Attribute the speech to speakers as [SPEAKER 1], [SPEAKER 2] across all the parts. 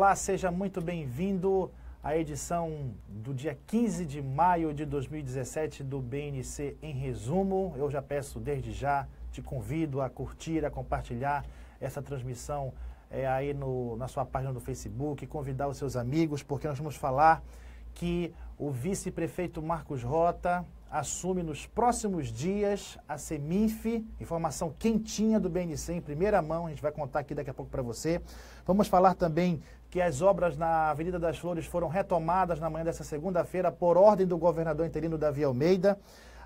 [SPEAKER 1] Olá, seja muito bem-vindo à edição do dia 15 de maio de 2017 do BNC em resumo. Eu já peço desde já, te convido a curtir, a compartilhar essa transmissão é, aí no, na sua página do Facebook, convidar os seus amigos, porque nós vamos falar que o vice-prefeito Marcos Rota assume nos próximos dias a Semif. informação quentinha do BNC em primeira mão, a gente vai contar aqui daqui a pouco para você. Vamos falar também que as obras na Avenida das Flores foram retomadas na manhã dessa segunda-feira por ordem do governador interino Davi Almeida.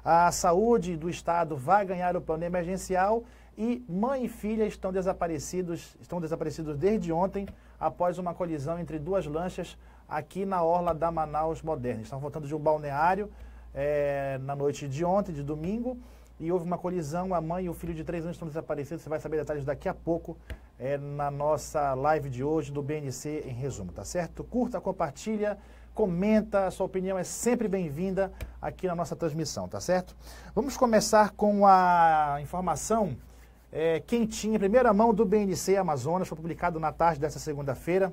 [SPEAKER 1] A saúde do estado vai ganhar o plano emergencial e mãe e filha estão desaparecidos, estão desaparecidos desde ontem após uma colisão entre duas lanchas aqui na orla da Manaus Moderna. Estão voltando de um balneário é, na noite de ontem, de domingo, e houve uma colisão. A mãe e o filho de três anos estão desaparecidos. Você vai saber detalhes daqui a pouco é, na nossa live de hoje do BNC em resumo, tá certo? Curta, compartilha, comenta, a sua opinião é sempre bem-vinda aqui na nossa transmissão, tá certo? Vamos começar com a informação é, quentinha, primeira mão do BNC Amazonas, foi publicado na tarde dessa segunda-feira.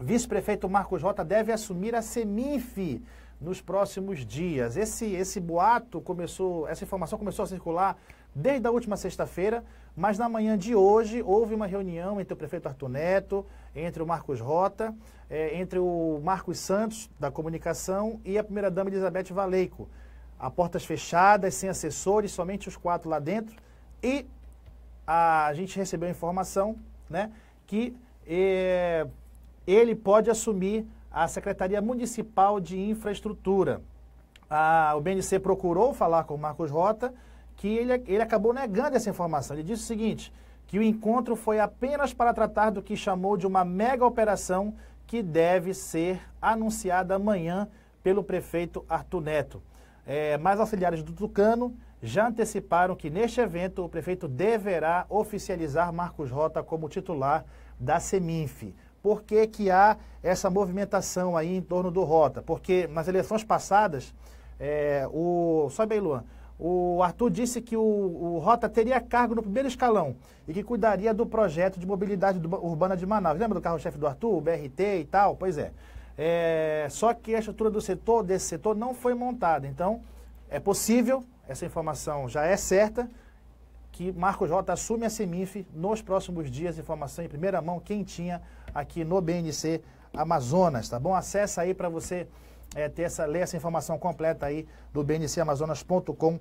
[SPEAKER 1] Vice-prefeito Marcos Jota deve assumir a Semif nos próximos dias. Esse, esse boato começou, essa informação começou a circular desde a última sexta-feira, mas na manhã de hoje houve uma reunião entre o prefeito Arthur Neto, entre o Marcos Rota, é, entre o Marcos Santos, da Comunicação, e a primeira-dama Elizabeth Valeico. A portas fechadas, sem assessores, somente os quatro lá dentro. E a, a gente recebeu informação né, que é, ele pode assumir a Secretaria Municipal de Infraestrutura. A, o BNC procurou falar com o Marcos Rota, que ele, ele acabou negando essa informação. Ele disse o seguinte, que o encontro foi apenas para tratar do que chamou de uma mega operação que deve ser anunciada amanhã pelo prefeito Arthur Neto. É, auxiliares do Tucano já anteciparam que neste evento o prefeito deverá oficializar Marcos Rota como titular da Seminf. Por que, que há essa movimentação aí em torno do Rota? Porque nas eleições passadas, é, o. Sobe aí, Luan. O Arthur disse que o, o, Rota teria cargo no primeiro escalão e que cuidaria do projeto de mobilidade urbana de Manaus. Lembra do carro-chefe do Arthur, o BRT e tal? Pois é. é. Só que a estrutura do setor, desse setor, não foi montada. Então, é possível, essa informação já é certa, que Marcos Rota assume a Semif nos próximos dias. Informação em primeira mão, quentinha, aqui no BNC Amazonas, tá bom? Acesse aí para você é, ter essa, ler essa informação completa aí do bncamazonas.com.br.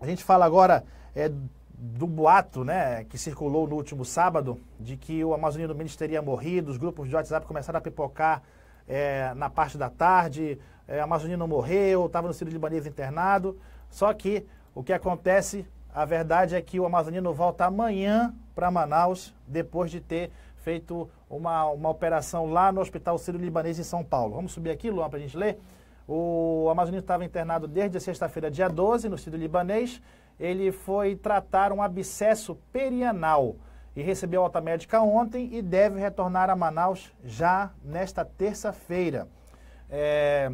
[SPEAKER 1] A gente fala agora é, do boato né, que circulou no último sábado de que o Amazonino do teria morrido, os grupos de WhatsApp começaram a pipocar é, na parte da tarde, é, Amazonino morreu, estava no Ciro Libanês internado. Só que o que acontece, a verdade é que o amazonino volta amanhã para Manaus, depois de ter feito uma, uma operação lá no Hospital Sírio-Libanês em São Paulo. Vamos subir aqui, Luan, para a gente ler? O amazonino estava internado desde sexta-feira, dia 12, no Sírio-Libanês. Ele foi tratar um abscesso perianal e recebeu alta médica ontem e deve retornar a Manaus já nesta terça-feira. É,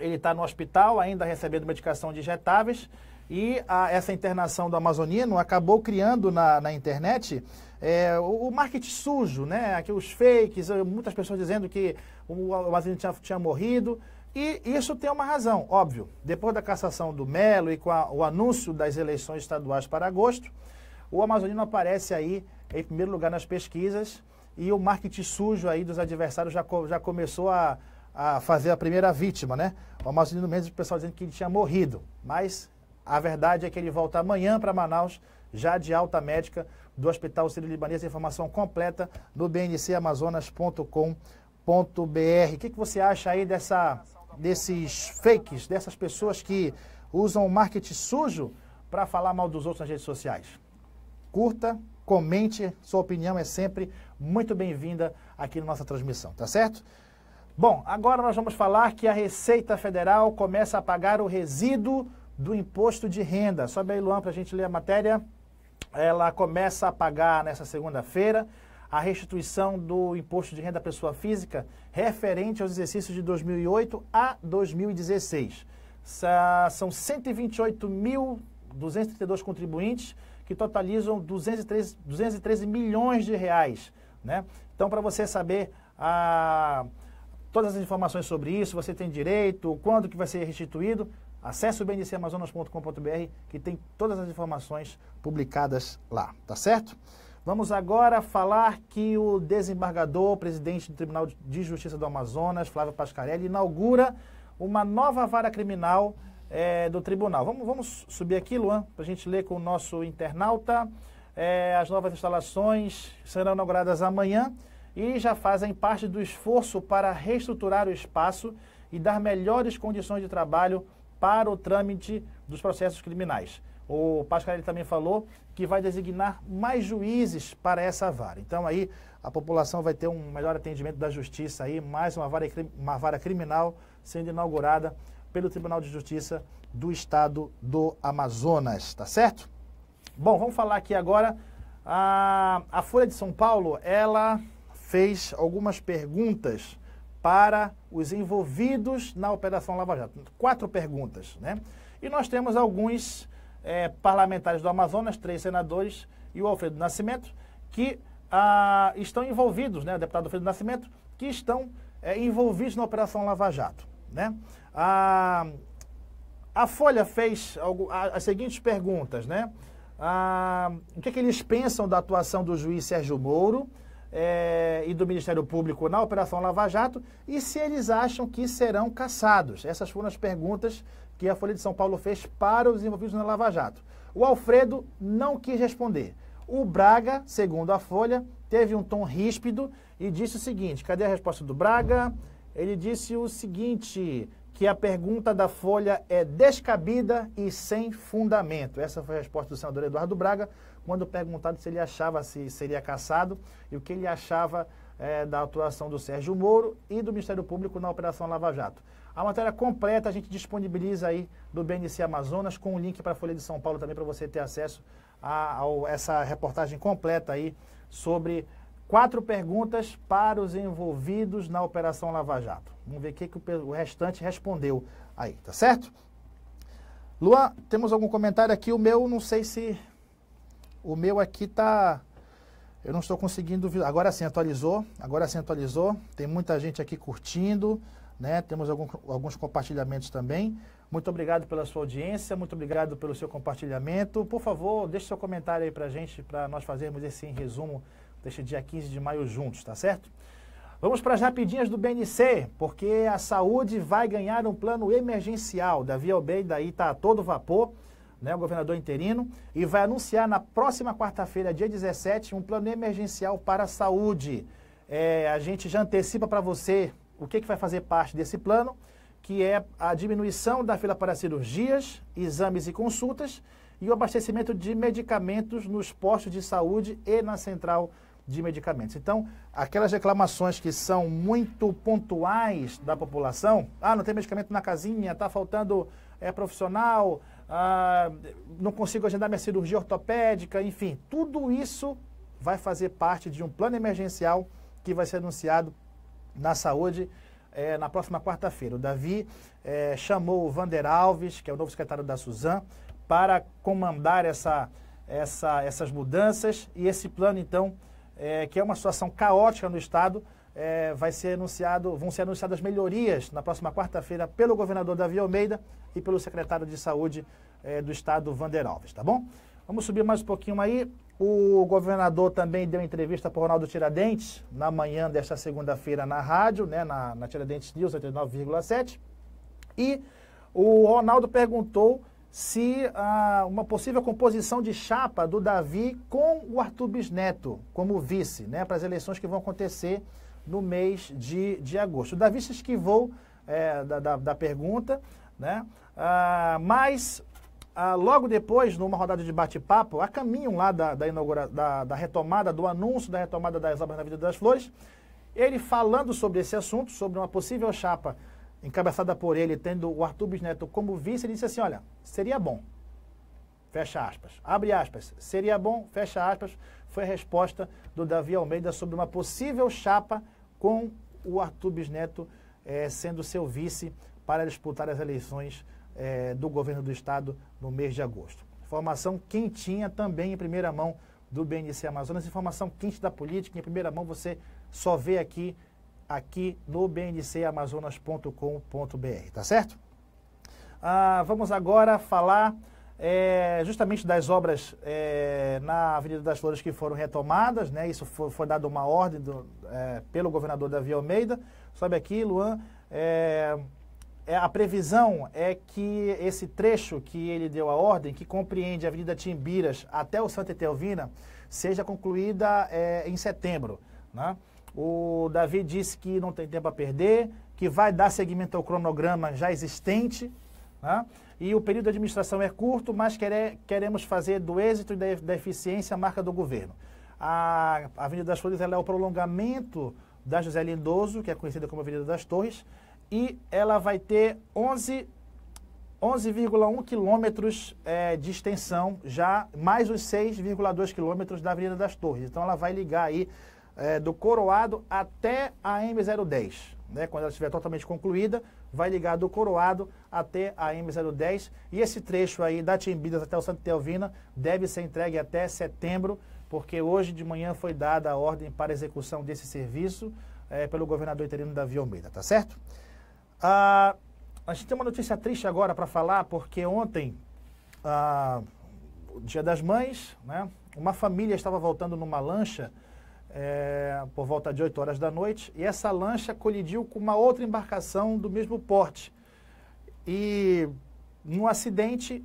[SPEAKER 1] ele está no hospital, ainda recebendo medicação de injetáveis, e a, essa internação do amazonino acabou criando na, na internet é, o, marketing sujo, né? Aqui os fakes, eh, muitas pessoas dizendo que o, o tinha, tinha morrido. E isso tem uma razão, óbvio. Depois da cassação do Melo e com a, o anúncio das eleições estaduais para agosto, o amazonino aparece aí em primeiro lugar nas pesquisas e o marketing sujo aí dos adversários já, já começou a, a fazer a primeira vítima, né? O amazonino mesmo, o pessoal dizendo que ele tinha morrido. Mas a verdade é que ele volta amanhã para Manaus, já de alta médica, do Hospital Sírio-Libanês, informação completa no bncamazonas.com.br. O que, que você acha aí dessa, desses fakes, dessas pessoas que usam o marketing sujo para falar mal dos outros nas redes sociais? Curta, comente, sua opinião é sempre muito bem-vinda aqui na nossa transmissão, tá certo? Bom, agora nós vamos falar que a Receita Federal começa a pagar o resíduo do imposto de renda. Sobe aí, Luan, para a gente ler a matéria ela começa a pagar nessa segunda-feira a restituição do imposto de renda à pessoa física referente aos exercícios de 2008 a 2016. São 128.232 contribuintes que totalizam 213, 213 milhões de reais. Né? Então, para você saber a, todas as informações sobre isso, você tem direito, quando que vai ser restituído, Acesse o bndcamazonas.com.br que tem todas as informações publicadas lá, tá certo? Vamos agora falar que o desembargador, presidente do Tribunal de Justiça do Amazonas, Flávio Pascarelli, inaugura uma nova vara criminal é, do tribunal. Vamos, vamos subir aqui, Luan, para a gente ler com o nosso internauta. É, as novas instalações serão inauguradas amanhã e já fazem parte do esforço para reestruturar o espaço e dar melhores condições de trabalho para o trâmite dos processos criminais. O Pascarelli também falou que vai designar mais juízes para essa vara. Então aí a população vai ter um melhor atendimento da justiça aí, mais uma vara, uma vara criminal sendo inaugurada pelo Tribunal de Justiça do Estado do Amazonas, tá certo? Bom, vamos falar aqui agora. A, a Folha de São Paulo, ela fez algumas perguntas para os envolvidos na Operação Lava Jato. Quatro perguntas, né? E nós temos alguns é, parlamentares do Amazonas, três senadores e o Alfredo Nascimento, que ah, estão envolvidos, né? O deputado Alfredo Nascimento, que estão é, envolvidos na Operação Lava Jato, né? Ah, a Folha fez algo, as seguintes perguntas, né? Ah, o que, é que eles pensam da atuação do juiz Sérgio Moro? é, e do Ministério Público na Operação Lava Jato e se eles acham que serão caçados. Essas foram as perguntas que a Folha de São Paulo fez para os envolvidos na Lava Jato. O Alfredo não quis responder. O Braga, segundo a Folha, teve um tom ríspido e disse o seguinte: cadê a resposta do Braga? Ele disse o seguinte: que a pergunta da Folha é descabida e sem fundamento. Essa foi a resposta do senador Eduardo Braga, quando perguntado se ele achava se seria caçado e o que ele achava é, da atuação do Sérgio Moro e do Ministério Público na Operação Lava Jato. A matéria completa a gente disponibiliza aí do BNC Amazonas, com o um link para a Folha de São Paulo também, para você ter acesso a, a essa reportagem completa aí sobre Quatro perguntas para os envolvidos na Operação Lava Jato. Vamos ver o que, que o restante respondeu aí, tá certo? Luan, temos algum comentário aqui? O meu, não sei se. O meu aqui tá. Eu não estou conseguindo. Agora sim, atualizou. Agora sim, atualizou. Tem muita gente aqui curtindo, né? Temos algum, alguns compartilhamentos também. Muito obrigado pela sua audiência, muito obrigado pelo seu compartilhamento. Por favor, deixe seu comentário aí para a gente, para nós fazermos esse resumo deste dia 15 de maio juntos, tá certo? Vamos para as rapidinhas do BNC, porque a saúde vai ganhar um plano emergencial. Davi Albeida aí está a todo vapor, né, o governador interino, e vai anunciar na próxima quarta-feira, dia 17, um plano emergencial para a saúde. É, a gente já antecipa para você o que, que vai fazer parte desse plano que é a diminuição da fila para cirurgias, exames e consultas e o abastecimento de medicamentos nos postos de saúde e na central de medicamentos. Então, aquelas reclamações que são muito pontuais da população, ah, não tem medicamento na casinha, está faltando é, profissional, ah, não consigo agendar minha cirurgia ortopédica, enfim, tudo isso vai fazer parte de um plano emergencial que vai ser anunciado na saúde é, na próxima quarta-feira. O Davi é, chamou o Vander Alves, que é o novo secretário da Suzan, para comandar essa, essa, essas mudanças e esse plano, então, é, que é uma situação caótica no Estado, é, vai ser anunciado, vão ser anunciadas melhorias na próxima quarta-feira pelo governador Davi Almeida e pelo secretário de Saúde é, do Estado, Vander Alves, tá bom? Vamos subir mais um pouquinho aí. O governador também deu entrevista para o Ronaldo Tiradentes na manhã desta segunda-feira na rádio, né, na, na Tiradentes News 89,7. E o Ronaldo perguntou se ah, uma possível composição de chapa do Davi com o Arthur Bisneto como vice, né, para as eleições que vão acontecer no mês de, de agosto. O Davi se esquivou é, da, da, da, pergunta, né, ah, mas ah, logo depois, numa rodada de bate-papo, a caminho lá da, da, inaugura, da, da retomada, do anúncio da retomada das obras na Vida das Flores, ele falando sobre esse assunto, sobre uma possível chapa encabeçada por ele, tendo o Arthur Bisneto como vice, ele disse assim, olha, seria bom, fecha aspas, abre aspas, seria bom, fecha aspas, foi a resposta do Davi Almeida sobre uma possível chapa com o Arthur Bisneto eh, sendo seu vice para disputar as eleições é, do governo do estado no mês de agosto. Informação quentinha também em primeira mão do BNC Amazonas, informação quente da política em primeira mão você só vê aqui aqui no bncamazonas.com.br, tá certo? Ah, vamos agora falar é, justamente das obras é, na Avenida das Flores que foram retomadas, né? Isso foi, foi dado uma ordem do, é, pelo governador Davi Almeida. Sobe aqui, Luan. É, é, a previsão é que esse trecho que ele deu a ordem, que compreende a Avenida Timbiras até o Santa Etelvina, seja concluída é, em setembro. Né? O Davi disse que não tem tempo a perder, que vai dar seguimento ao cronograma já existente. Né? E o período de administração é curto, mas quere, queremos fazer do êxito e da, da eficiência a marca do governo. A Avenida das Flores é o prolongamento da José Lindoso, que é conhecida como Avenida das Torres, e ela vai ter 11 11,1 quilômetros é, de extensão, já mais os 6,2 quilômetros da Avenida das Torres. Então ela vai ligar aí é, do Coroado até a M010. Né? Quando ela estiver totalmente concluída, vai ligar do Coroado até a M010. E esse trecho aí da Timbidas até o Santo Teovina deve ser entregue até setembro, porque hoje de manhã foi dada a ordem para execução desse serviço é, pelo governador interino Davi Almeida, tá certo? Ah, a gente tem uma notícia triste agora para falar, porque ontem, ah, dia das mães, né, uma família estava voltando numa lancha é, por volta de 8 horas da noite e essa lancha colidiu com uma outra embarcação do mesmo porte. E no acidente,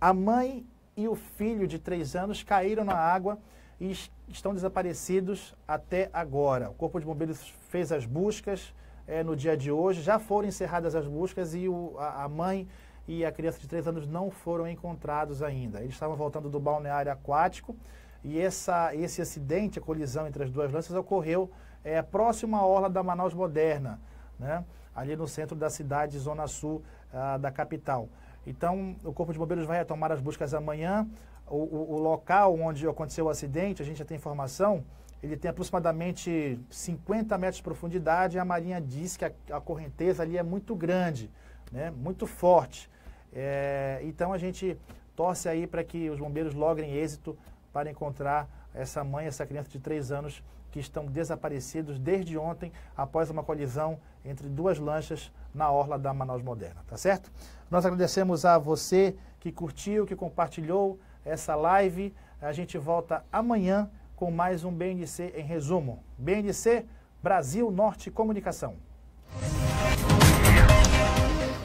[SPEAKER 1] a mãe e o filho de 3 anos caíram na água e estão desaparecidos até agora. O Corpo de Bombeiros fez as buscas é, no dia de hoje. Já foram encerradas as buscas e o, a, a mãe e a criança de 3 anos não foram encontrados ainda. Eles estavam voltando do balneário aquático e essa, esse acidente, a colisão entre as duas lanchas, ocorreu é, próximo à orla da Manaus Moderna, né? ali no centro da cidade, zona sul ah, da capital. Então, o Corpo de Bombeiros vai retomar as buscas amanhã. O, o, o local onde aconteceu o acidente, a gente já tem informação, ele tem aproximadamente 50 metros de profundidade e a marinha diz que a, a correnteza ali é muito grande, né? muito forte. É, então a gente torce aí para que os bombeiros logrem êxito para encontrar essa mãe, essa criança de 3 anos que estão desaparecidos desde ontem após uma colisão entre duas lanchas na orla da Manaus Moderna, tá certo? Nós agradecemos a você que curtiu, que compartilhou essa live. A gente volta amanhã com mais um BNC em resumo. BNC Brasil Norte Comunicação.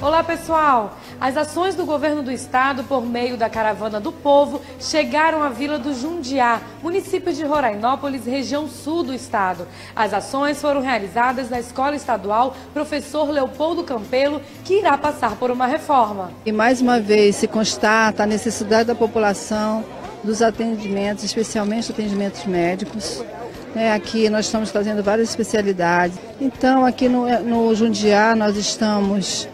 [SPEAKER 1] Olá pessoal! As ações do governo do estado por meio da Caravana do Povo chegaram à Vila do Jundiá, município de Rorainópolis, região sul do estado. As ações foram realizadas na Escola Estadual Professor Leopoldo Campelo, que irá passar por uma reforma. E mais uma vez se constata a necessidade da população dos atendimentos, especialmente atendimentos médicos. É, aqui nós estamos fazendo várias especialidades. Então, aqui no, no Jundiá, nós estamos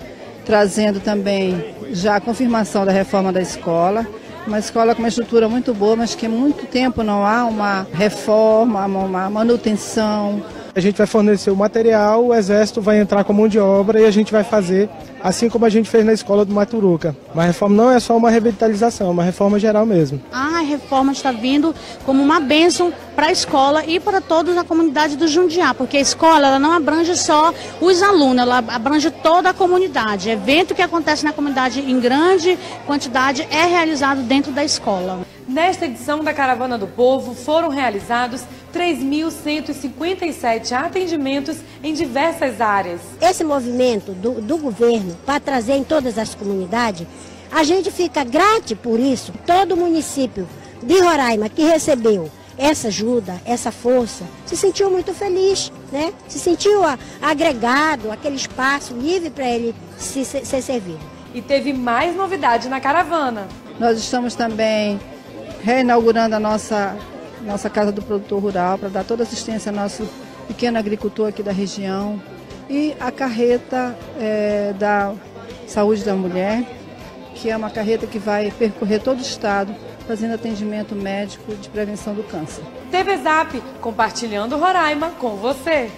[SPEAKER 1] trazendo também já a confirmação da reforma da escola. Uma escola com uma estrutura muito boa, mas que há muito tempo não há uma reforma, uma manutenção. A gente vai fornecer o material, o Exército vai entrar com mão de obra e a gente vai fazer assim como a gente fez na escola do Maturuca. Mas a reforma não é só uma revitalização, é uma reforma geral mesmo. Ah, a reforma está vindo como uma bênção para a escola e para toda a comunidade do Jundiá, porque a escola ela não abrange só os alunos, ela abrange toda a comunidade. Evento que acontece na comunidade em grande quantidade é realizado dentro da escola. Nesta edição da Caravana do Povo foram realizados 3.157 atendimentos em diversas áreas. Esse movimento do, do governo para trazer em todas as comunidades, a gente fica grato por isso. Todo município de Roraima que recebeu essa ajuda, essa força, se sentiu muito feliz, né? se sentiu agregado, aquele espaço livre para ele se, ser servido. E teve mais novidade na caravana. Nós estamos também reinaugurando a nossa, nossa Casa do Produtor Rural para dar toda assistência ao nosso pequeno agricultor aqui da região. E a carreta é, da Saúde da Mulher, que é uma carreta que vai percorrer todo o estado fazendo atendimento médico de prevenção do câncer. TV Zap, compartilhando Roraima com você.